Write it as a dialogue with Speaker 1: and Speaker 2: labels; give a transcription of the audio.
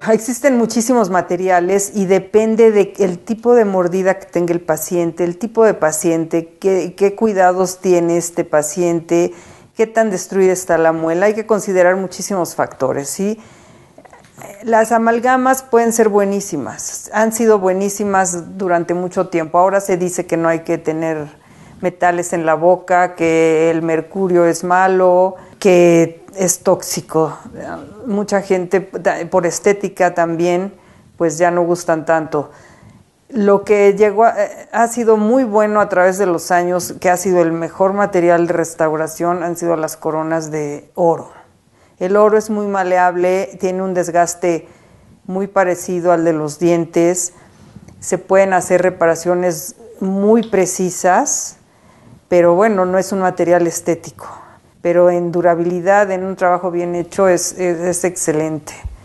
Speaker 1: Ah, existen muchísimos materiales y depende del tipo de mordida que tenga el paciente, el tipo de paciente, qué, cuidados tiene este paciente, qué tan destruida está la muela. Hay que considerar muchísimos factores. ¿sí? Las amalgamas pueden ser buenísimas, han sido buenísimas durante mucho tiempo. Ahora se dice que no hay que tener metales en la boca, que el mercurio es malo, que es tóxico. Mucha gente por estética también, pues ya no gustan tanto. Lo que llegó ha sido muy bueno a través de los años, que ha sido el mejor material de restauración, han sido las coronas de oro. El oro es muy maleable, tiene un desgaste muy parecido al de los dientes. Se pueden hacer reparaciones muy precisas pero bueno, no es un material estético, pero en durabilidad, en un trabajo bien hecho, es, es, excelente.